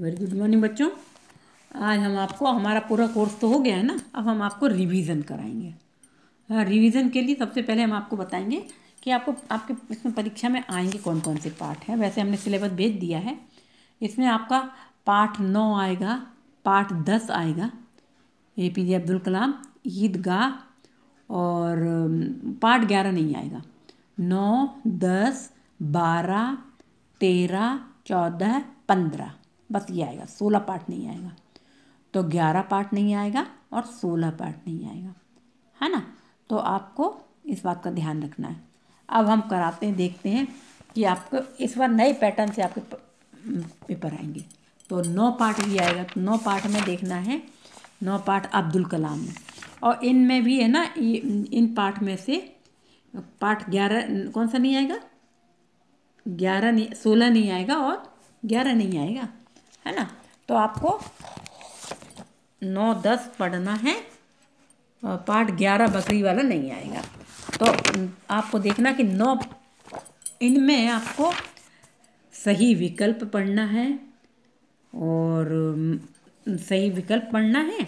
Very good morning बच्चों आज हम आपको हमारा पूरा कोर्स तो हो गया है ना अब हम आपको रिवीजन कराएंगे हाँ रिवीजन के लिए सबसे पहले हम आपको बताएंगे कि आपको आपके इसमें परीक्षा में आएंगे कौन कौन से पार्ट हैं वैसे हमने सिलेबस भेज दिया है इसमें आपका पार्ट नौ आएगा पार्ट दस आएगा ए पी जे अब्दुल कलाम ईदगाह और पार्ट ग्यारह नहीं आएगा नौ दस बारह तेरह चौदह पंद्रह बस ये आएगा सोलह पार्ट नहीं आएगा तो ग्यारह पार्ट नहीं आएगा और सोलह पार्ट नहीं आएगा है ना तो आपको इस बात का ध्यान रखना है अब हम कराते हैं देखते हैं कि आपको इस बार नए पैटर्न से आपके पेपर आएंगे तो नौ पार्ट भी आएगा तो नौ पार्ट में देखना है नौ पार्ट अब्दुल कलाम में और इन में भी है ना इन पार्ट में से पार्ट ग्यारह कौन सा नहीं आएगा ग्यारह नहीं सोलह नहीं आएगा और ग्यारह नहीं आएगा है ना तो आपको नौ दस पढ़ना है पार्ट ग्यारह बकरी वाला नहीं आएगा तो आपको देखना कि नौ इनमें आपको सही विकल्प पढ़ना है और सही विकल्प पढ़ना है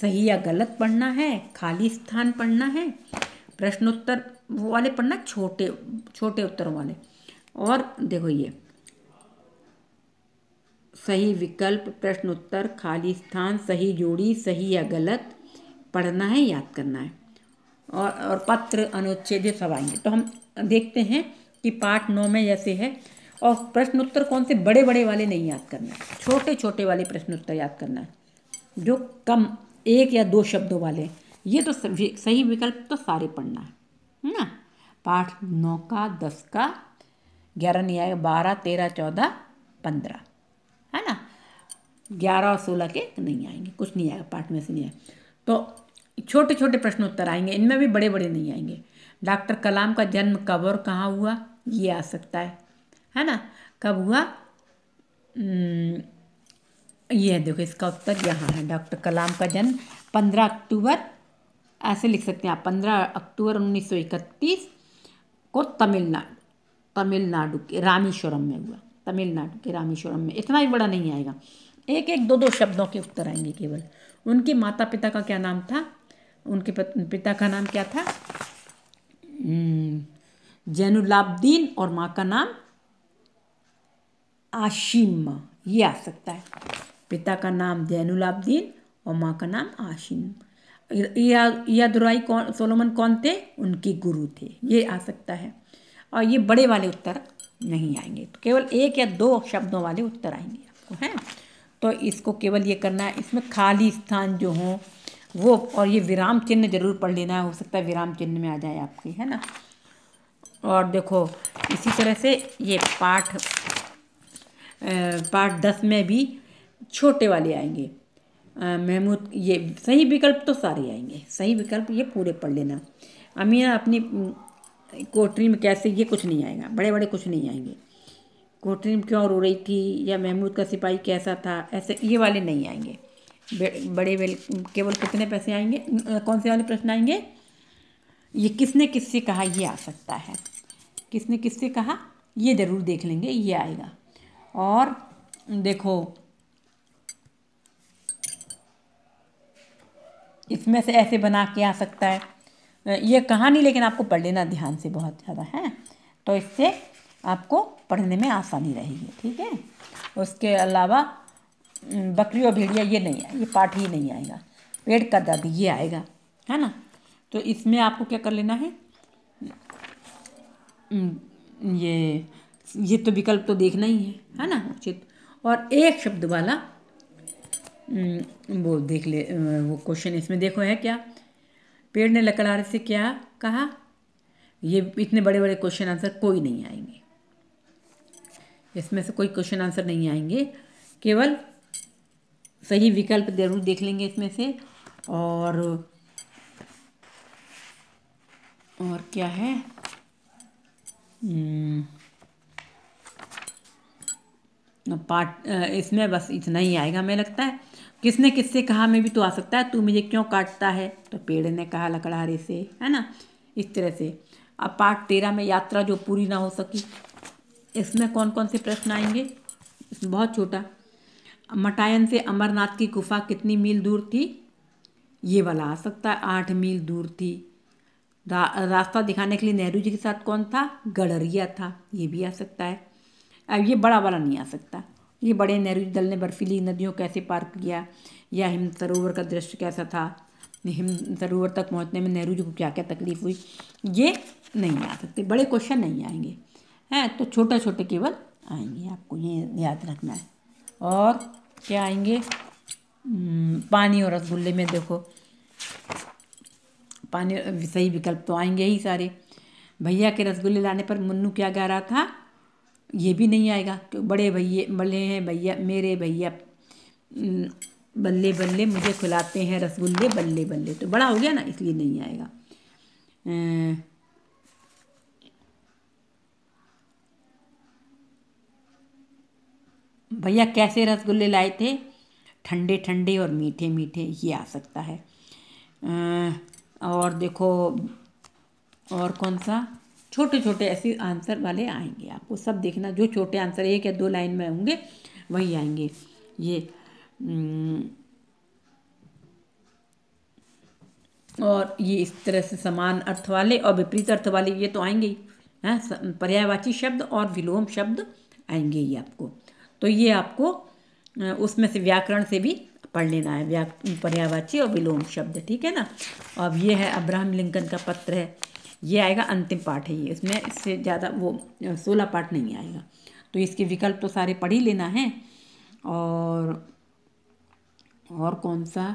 सही या गलत पढ़ना है खाली स्थान पढ़ना है प्रश्नोत्तर वो वाले पढ़ना छोटे छोटे उत्तरों वाले और देखो ये सही विकल्प प्रश्न उत्तर खाली स्थान सही जोड़ी सही या गलत पढ़ना है याद करना है और और पत्र अनुच्छेद ये सब आएंगे तो हम देखते हैं कि पाठ नौ में जैसे है और प्रश्न उत्तर कौन से बड़े बड़े वाले नहीं याद करना है छोटे छोटे वाले प्रश्न उत्तर याद करना है जो कम एक या दो शब्दों वाले ये तो सही विकल्प तो सारे पढ़ना है ना पाठ नौ का दस का ग्यारह नहीं आएगा बारह तेरह चौदह पंद्रह है ना ग्यारह और सोलह के तो नहीं आएंगे कुछ नहीं आएगा पार्ट में से नहीं आएगा तो छोटे छोटे प्रश्न उत्तर आएंगे इनमें भी बड़े बड़े नहीं आएंगे डॉक्टर कलाम का जन्म कब और कहाँ हुआ ये आ सकता है है ना कब हुआ ये है देखो इसका उत्तर यहाँ है डॉक्टर कलाम का जन्म पंद्रह अक्टूबर ऐसे लिख सकते हैं आप पंद्रह अक्टूबर उन्नीस सौ इकतीस को तमिलनाडु तमिलनाडु के रामेश्वरम में हुआ तमिलनाडु के रामेश्वरम में इतना ही बड़ा नहीं आएगा एक एक दो दो शब्दों के उत्तर आएंगे केवल उनके माता पिता का क्या नाम था उनके पिता का नाम क्या था जैनुलाब्दीन और माँ का नाम आशिम ये आ सकता है पिता का नाम जैनुलाब्दीन और माँ का नाम आशिम या दुराई कौन सोलोमन कौन थे उनके गुरु थे ये आ सकता है और ये बड़े वाले उत्तर नहीं आएंगे तो केवल एक या दो शब्दों वाले उत्तर आएंगे आपको है तो इसको केवल ये करना है इसमें खाली स्थान जो हों वो और ये विराम चिन्ह जरूर पढ़ लेना है हो सकता है विराम चिन्ह में आ जाए आपके है ना और देखो इसी तरह से ये पाठ पाठ दस में भी छोटे वाले आएंगे महमूद ये सही विकल्प तो सारे आएंगे सही विकल्प ये पूरे पढ़ लेना अमीना अपनी कोटरी में कैसे ये कुछ नहीं आएगा बड़े बड़े कुछ नहीं आएंगे कोटरी में क्यों रो रही थी या महमूद का सिपाही कैसा था ऐसे ये वाले नहीं आएंगे बड़े वेल केवल कितने पैसे आएंगे कौन से वाले प्रश्न आएंगे ये किसने किससे कहा ये आ सकता है किसने किससे कहा ये ज़रूर देख लेंगे ये आएगा और देखो इसमें से ऐसे बना के आ सकता है ये कहानी लेकिन आपको पढ़ लेना ध्यान से बहुत ज़्यादा है तो इससे आपको पढ़ने में आसानी रहेगी ठीक है उसके अलावा बकरी और भेड़िया ये नहीं है ये पाठ ही नहीं आएगा पेड़ का दर्द ये आएगा है ना तो इसमें आपको क्या कर लेना है ये ये तो विकल्प तो देखना ही है है ना उचित और एक शब्द वाला वो देख ले वो क्वेश्चन इसमें देखो है क्या पेड़ ने लकड़हारे से क्या कहा ये इतने बड़े बड़े क्वेश्चन आंसर कोई नहीं आएंगे इसमें से कोई क्वेश्चन आंसर नहीं आएंगे केवल सही विकल्प जरूर देख लेंगे इसमें से और और क्या है हम्म, पार्ट इसमें बस इतना ही आएगा मैं लगता है किसने किससे कहा मैं भी तो आ सकता है तू मुझे क्यों काटता है तो पेड़ ने कहा लकड़हारे से है ना इस तरह से अब पार्ट तेरह में यात्रा जो पूरी ना हो सकी इसमें कौन कौन से प्रश्न आएंगे इसमें बहुत छोटा मटायन से अमरनाथ की गुफा कितनी मील दूर थी ये वाला आ सकता है आठ मील दूर थी रा, रास्ता दिखाने के लिए नेहरू जी के साथ कौन था गडरिया था ये भी आ सकता है अब ये बड़ा वाला नहीं आ सकता ये बड़े नेहरू दल ने बर्फीली नदियों कैसे पार किया या हिम सरोवर का दृश्य कैसा था हिम सरोवर तक पहुंचने में नेहरू जी को क्या क्या तकलीफ हुई ये नहीं आ सकते बड़े क्वेश्चन नहीं आएंगे हैं तो छोटे छोटे केवल आएंगे आपको ये याद रखना है और क्या आएंगे हम्म, पानी और रसगुल्ले में देखो पानी सही विकल्प तो आएंगे ही सारे भैया के रसगुल्ले लाने पर मुन्नू क्या गा रहा था ये भी नहीं आएगा तो बड़े भैया बल्ले हैं भैया मेरे भैया बल्ले बल्ले मुझे खिलाते हैं रसगुल्ले बल्ले बल्ले तो बड़ा हो गया ना इसलिए नहीं आएगा अं, भैया कैसे रसगुल्ले लाए थे ठंडे ठंडे और मीठे मीठे ये आ सकता है अं, और देखो और कौन सा छोटे छोटे ऐसे आंसर वाले आएंगे आपको सब देखना जो छोटे आंसर एक या दो लाइन में होंगे वही आएंगे ये और ये इस तरह से समान अर्थ वाले और विपरीत अर्थ वाले ये तो आएंगे ही हैं पर्यायवाची शब्द और विलोम शब्द आएंगे ही आपको तो ये आपको उसमें से व्याकरण से भी पढ़ लेना है व्या पर्यायवाची और विलोम शब्द ठीक है ना अब ये है अब्राहम लिंकन का पत्र है ये आएगा अंतिम पार्ट है ये इसमें इससे ज़्यादा वो सोलह पार्ट नहीं आएगा तो इसके विकल्प तो सारे पढ़ ही लेना है और और कौन सा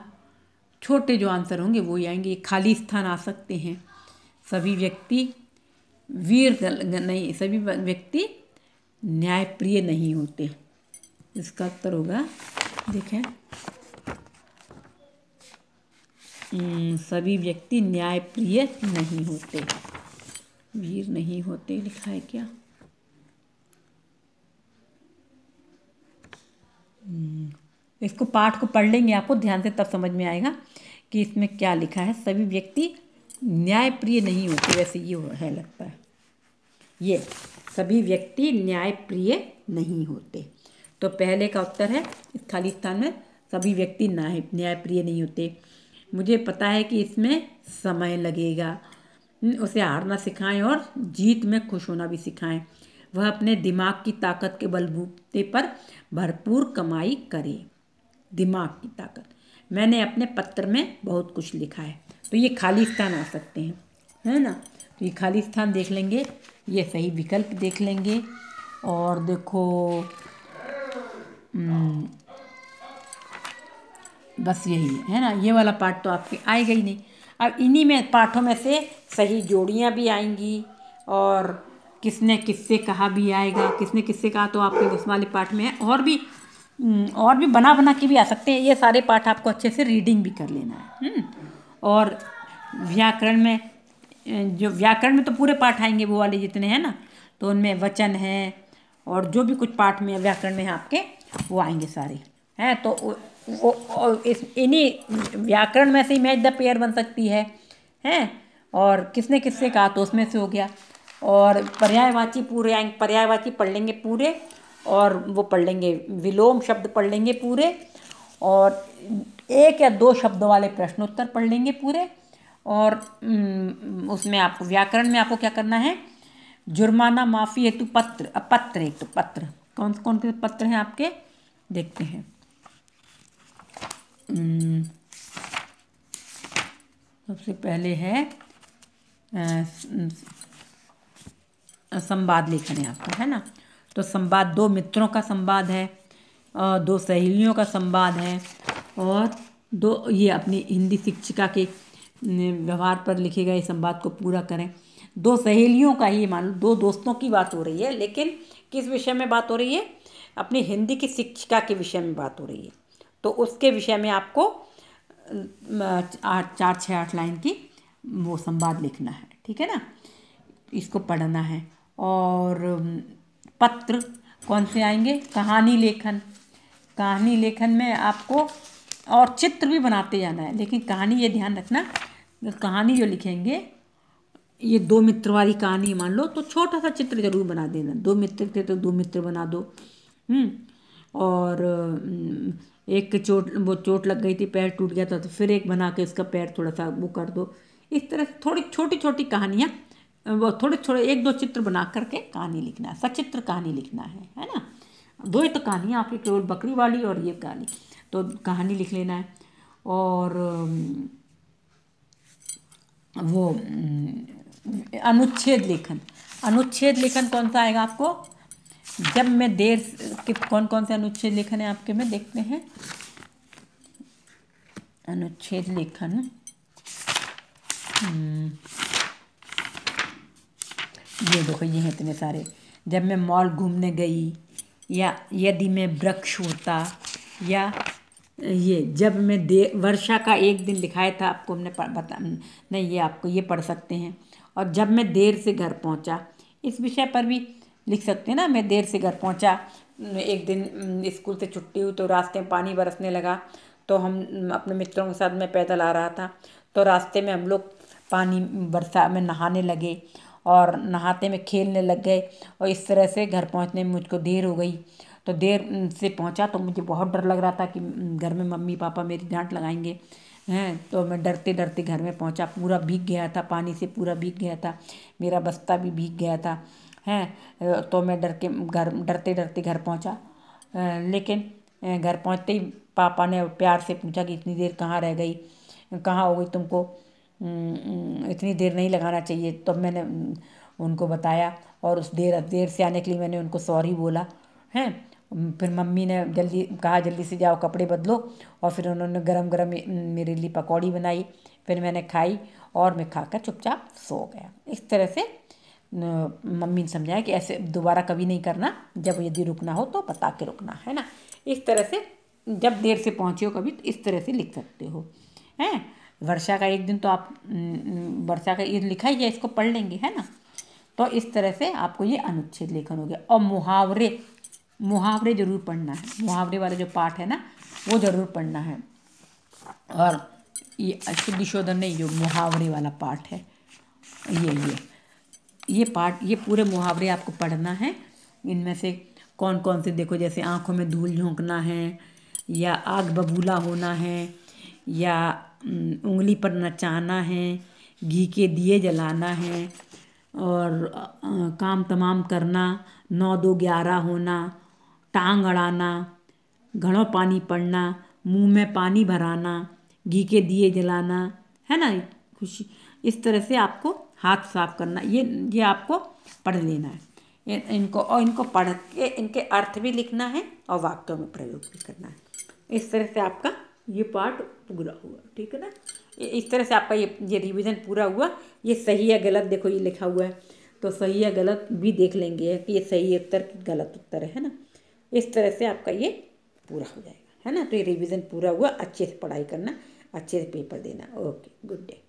छोटे जो आंसर होंगे वो ही आएंगे खाली स्थान आ सकते हैं सभी व्यक्ति वीर नहीं सभी व्यक्ति न्यायप्रिय नहीं होते इसका उत्तर होगा देखें हम्म, सभी व्यक्ति न्यायप्रिय नहीं होते वीर नहीं होते लिखा है क्या हम्म, इसको पाठ को पढ़ लेंगे आपको ध्यान से तब समझ में आएगा कि इसमें क्या लिखा है सभी व्यक्ति न्यायप्रिय नहीं होते वैसे ये है लगता है ये सभी व्यक्ति न्यायप्रिय नहीं होते तो पहले का उत्तर है इस खाली स्थान में सभी व्यक्ति न्याय न्यायप्रिय नहीं होते मुझे पता है कि इसमें समय लगेगा उसे हारना सिखाएं और जीत में खुश होना भी सिखाएं वह अपने दिमाग की ताकत के बलबूते पर भरपूर कमाई करे दिमाग की ताकत मैंने अपने पत्र में बहुत कुछ लिखा है तो ये खाली स्थान आ सकते हैं है ना तो ये खाली स्थान देख लेंगे ये सही विकल्प देख लेंगे और देखो बस यही है ना ये वाला पार्ट तो आपके आएगा ही नहीं अब इन्हीं में पाठों में से सही जोड़ियाँ भी आएंगी और किसने किससे कहा भी आएगा किसने किससे कहा तो आपके उस वाले पाठ में है और भी हम्म, और भी बना बना के भी आ सकते हैं ये सारे पाठ आपको अच्छे से रीडिंग भी कर लेना है हम्म। और व्याकरण में जो व्याकरण में तो पूरे पाठ आएंगे वो वाले जितने हैं ना तो उनमें वचन है और जो भी कुछ पाठ में व्याकरण में है आपके वो आएंगे सारे हैं तो वो इस इन्हीं व्याकरण में से ही मैच द पेयर बन सकती है हैं और किसने किससे कहा तो उसमें से हो गया और पर्यायवाची पूरे पर्यायवाची पढ़ लेंगे पूरे और वो पढ़ लेंगे विलोम शब्द पढ़ लेंगे पूरे और एक या दो शब्दों वाले प्रश्नोत्तर पढ़ लेंगे पूरे और उसमें आपको व्याकरण में आपको क्या करना है जुर्माना माफ़ी हेतु पत्र पत्र एक तो पत्र कौन कौन से पत्र हैं आपके देखते हैं हम्म, सबसे पहले है संवाद लेखन है आपका है ना तो संवाद दो मित्रों का संवाद है और दो सहेलियों का संवाद है और दो ये अपनी हिंदी शिक्षिका के व्यवहार पर लिखे गए संवाद को पूरा करें दो सहेलियों का ही मान दो दोस्तों की बात हो रही है लेकिन किस विषय में बात हो रही है अपनी हिंदी की शिक्षिका के विषय में बात हो रही है तो उसके विषय में आपको आठ चार छः आठ लाइन की वो संवाद लिखना है ठीक है ना इसको पढ़ना है और पत्र कौन से आएंगे कहानी लेखन कहानी लेखन में आपको और चित्र भी बनाते जाना है लेकिन कहानी ये ध्यान रखना कहानी जो लिखेंगे ये दो मित्र वाली कहानी मान लो तो छोटा सा चित्र जरूर बना देना दो मित्र थे तो दो मित्र बना दो हम्म, और एक चोट वो चोट लग गई थी पैर टूट गया था तो फिर एक बना के उसका पैर थोड़ा सा वो कर दो इस तरह से थोड़ी छोटी छोटी कहानियाँ वो थोड़े थोड़े एक दो चित्र बना करके कहानी लिखना है सचित्र कहानी लिखना है है ना दो ही तो कहानियाँ आपकी केवल बकरी वाली और ये कहानी तो कहानी लिख लेना है और वो अनुच्छेद लेखन अनुच्छेद लेखन कौन सा आएगा आपको जब मैं देर के कौन कौन से अनुच्छेद लेखन है आपके में देखते हैं अनुच्छेद लेखन हम्म। ये देखो ये हैं इतने सारे जब मैं मॉल घूमने गई या यदि मैं वृक्ष होता या ये जब मैं दे वर्षा का एक दिन लिखाया था आपको हमने बता नहीं ये आपको ये पढ़ सकते हैं और जब मैं देर से घर पहुंचा इस विषय पर भी लिख सकते हैं ना मैं देर से घर पहुंचा एक दिन हम्म, स्कूल से छुट्टी हुई तो रास्ते में पानी बरसने लगा तो हम हम्म, अपने मित्रों के साथ मैं पैदल आ रहा था तो रास्ते में हम लोग पानी बरसा में नहाने लगे और नहाते में खेलने लग गए और इस तरह से घर पहुंचने में मुझको देर हो गई तो देर हम्म, से पहुंचा तो मुझे बहुत डर लग रहा था कि घर में मम्मी पापा मेरी डांट लगाएंगे हैं तो मैं डरते डरते घर में पहुंचा पूरा भीग गया था पानी से पूरा भीग गया था मेरा बस्ता भी भीग गया था हैं तो मैं डर के घर डरते डरते घर पहुंचा लेकिन घर पहुंचते ही पापा ने प्यार से पूछा कि इतनी देर कहाँ रह गई कहाँ हो गई तुमको इतनी देर नहीं लगाना चाहिए तब तो मैंने उनको बताया और उस देर देर से आने के लिए मैंने उनको सॉरी बोला हैं फिर मम्मी ने जल्दी कहा जल्दी से जाओ कपड़े बदलो और फिर उन्होंने गरम गरम मेरे लिए पकौड़ी बनाई फिर मैंने खाई और मैं खाकर चुपचाप सो गया इस तरह से मम्मी ने समझाया कि ऐसे दोबारा कभी नहीं करना जब यदि रुकना हो तो बता के रुकना है ना इस तरह से जब देर से पहुँचे हो कभी तो इस तरह से लिख सकते हो हैं वर्षा का एक दिन तो आप वर्षा का ये लिखा ही है इसको पढ़ लेंगे है ना तो इस तरह से आपको ये अनुच्छेद लेखन हो गया और मुहावरे मुहावरे जरूर पढ़ना है मुहावरे वाला जो पाठ है ना वो जरूर पढ़ना है और ये सिद्धिशोधन नहीं जो मुहावरे वाला पाठ है ये ये ये पार्ट ये पूरे मुहावरे आपको पढ़ना है इनमें से कौन कौन से देखो जैसे आँखों में धूल झोंकना है या आग बबूला होना है या उंगली पर नचाना है घी के दिए जलाना है और काम तमाम करना नौ दो ग्यारह होना टांग अड़ाना घड़ों पानी पड़ना मुंह में पानी भराना घी के दिए जलाना है ना खुशी इस तरह से आपको हाथ साफ करना ये ये आपको पढ़ लेना है इनको और इनको पढ़ के इनके अर्थ भी लिखना है और वाक्यों में प्रयोग भी करना है इस तरह से आपका ये पार्ट पूरा हुआ ठीक है ना इस तरह से आपका ये ये रिविज़न पूरा हुआ ये सही या गलत देखो ये लिखा हुआ है तो सही या गलत भी देख लेंगे कि ये सही उत्तर गलत उत्तर है ना इस तरह से आपका ये पूरा हो जाएगा है ना तो ये रिविज़न पूरा हुआ अच्छे से पढ़ाई करना अच्छे से पेपर देना ओके गुड डे